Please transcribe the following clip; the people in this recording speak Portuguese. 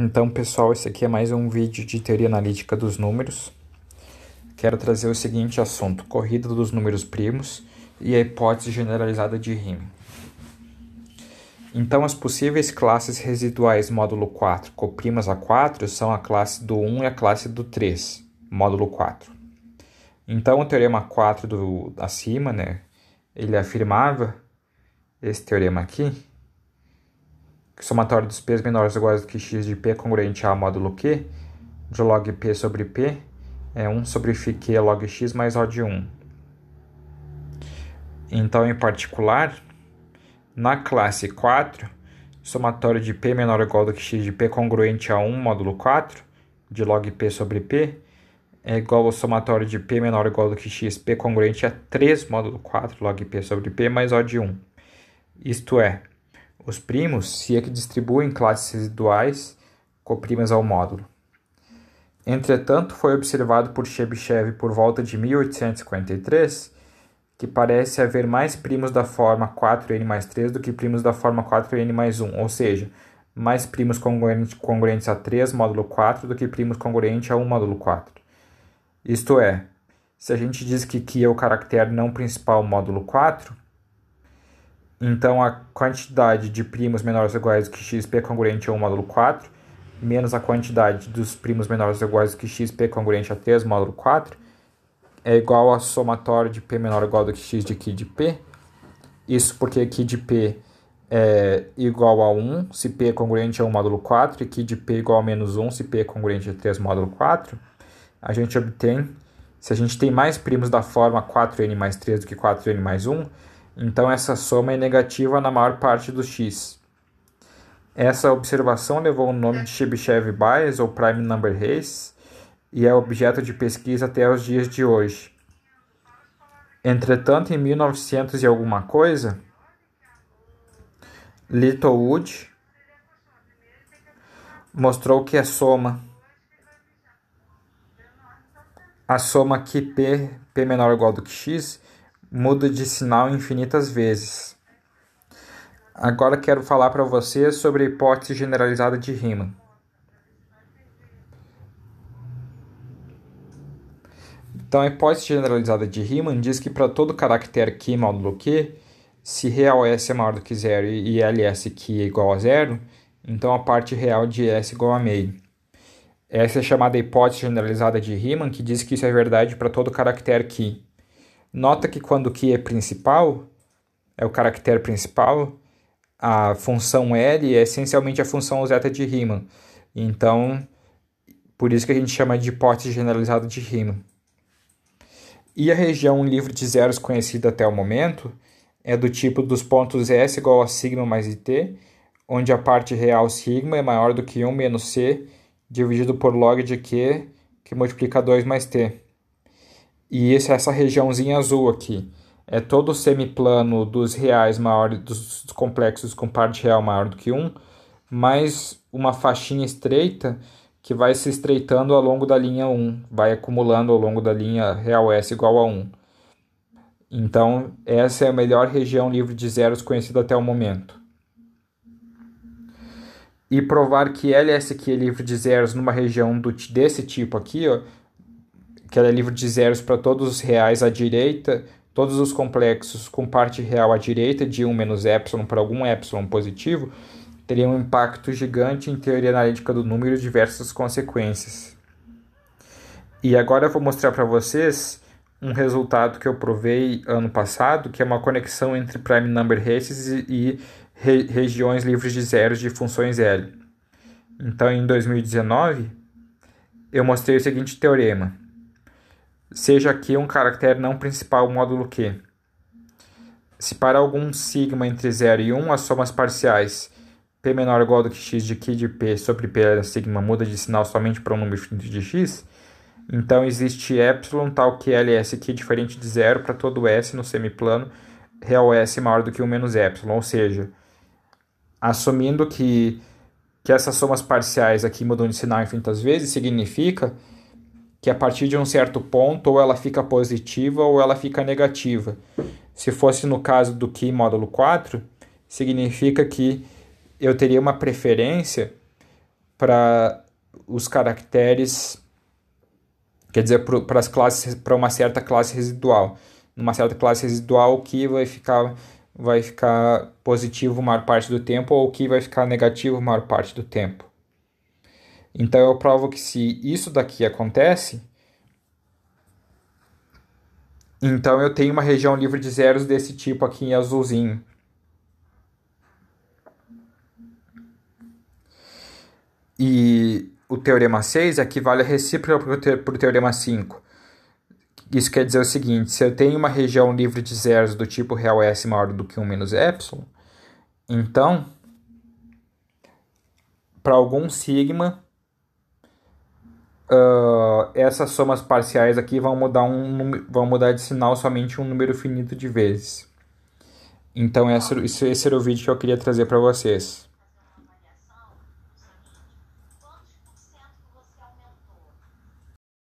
Então, pessoal, esse aqui é mais um vídeo de teoria analítica dos números. Quero trazer o seguinte assunto: corrida dos números primos e a hipótese generalizada de Riemann. Então, as possíveis classes residuais módulo 4 coprimas a 4 são a classe do 1 e a classe do 3, módulo 4. Então, o teorema 4 do acima, né, ele afirmava esse teorema aqui, que o somatório dos P's menores ou iguais do que x de P é congruente a módulo Q, de log P sobre P, é 1 sobre Φq log x mais O de 1. Então, em particular, na classe 4, somatório de P menor ou igual do que x de P congruente a 1 módulo 4, de log P sobre P, é igual ao somatório de P menor ou igual do que x, P congruente a 3 módulo 4 log P sobre P mais O de 1. Isto é, os primos se é que em classes residuais coprimas ao módulo. Entretanto, foi observado por Chebyshev por volta de 1853 que parece haver mais primos da forma 4n mais 3 do que primos da forma 4n mais 1, ou seja, mais primos congruentes a 3 módulo 4 do que primos congruentes a 1 módulo 4. Isto é, se a gente diz que Q é o caractere não principal módulo 4, então, a quantidade de primos menores ou iguais que xp é congruente a 1 módulo 4, menos a quantidade dos primos menores ou iguais que xp é congruente a 3 módulo 4, é igual à somatório de p menor ou igual do que x de q de p. Isso porque q de p é igual a 1 se p é congruente a 1 módulo 4 e q de p é igual a menos 1 se p é congruente a 3 módulo 4. A gente obtém, se a gente tem mais primos da forma 4n mais 3 do que 4n mais 1, então essa soma é negativa na maior parte do x. Essa observação levou o nome de Chebyshev bias ou prime number race e é objeto de pesquisa até os dias de hoje. Entretanto, em 1900 e alguma coisa, Littlewood mostrou que a soma a soma que p, p menor ou igual do que x muda de sinal infinitas vezes. Agora quero falar para você sobre a hipótese generalizada de Riemann. Então, a hipótese generalizada de Riemann diz que para todo caractere q módulo q, se real s é maior do que zero e ls que é igual a zero, então a parte real de s é igual a meio. Essa é chamada hipótese generalizada de Riemann, que diz que isso é verdade para todo caractere q. Nota que quando Q é principal, é o caractere principal, a função L é essencialmente a função Zeta de Riemann. Então, por isso que a gente chama de hipótese generalizada de Riemann. E a região livre de zeros conhecida até o momento é do tipo dos pontos S igual a sigma mais IT, onde a parte real sigma é maior do que 1 menos C dividido por log de Q, que multiplica 2 mais T. E esse, essa regiãozinha azul aqui é todo o semiplano dos reais maiores, dos complexos com par de real maior do que 1, mais uma faixinha estreita que vai se estreitando ao longo da linha 1, vai acumulando ao longo da linha real S igual a 1. Então, essa é a melhor região livre de zeros conhecida até o momento. E provar que LSQ é livre de zeros numa região do, desse tipo aqui ó, que ela é livre de zeros para todos os reais à direita, todos os complexos com parte real à direita de 1 menos epsilon para algum epsilon positivo, teria um impacto gigante em teoria analítica do número e diversas consequências. E agora eu vou mostrar para vocês um resultado que eu provei ano passado, que é uma conexão entre prime number races e, re regiões livres de zeros de funções L. Então, em 2019, eu mostrei o seguinte teorema seja Q um caractere não principal módulo Q. Se para algum sigma entre 0 e 1, as somas parciais P menor ou igual do que X de Q de P sobre P sigma muda de sinal somente para um número de X, então existe epsilon tal que LS Q diferente de zero para todo S no semiplano, real S maior do que 1 menos epsilon, ou seja, assumindo que, que essas somas parciais aqui mudam de sinal infinitas vezes, significa que a partir de um certo ponto ou ela fica positiva ou ela fica negativa. Se fosse no caso do Ki módulo 4, significa que eu teria uma preferência para os caracteres, quer dizer, para as classes, para uma certa classe residual. Numa certa classe residual, o Ki vai ficar vai ficar positivo a maior parte do tempo ou o Ki vai ficar negativo a maior parte do tempo. Então eu provo que se isso daqui acontece, então eu tenho uma região livre de zeros desse tipo aqui em azulzinho. E o teorema 6 equivale a recíproca para o teorema 5. Isso quer dizer o seguinte: se eu tenho uma região livre de zeros do tipo real S maior do que 1 menos epsilon, então, para algum sigma, ah, essas somas parciais aqui vão mudar, um, vão mudar de sinal somente um número finito de vezes. Então esse, esse era o vídeo que eu queria trazer para vocês.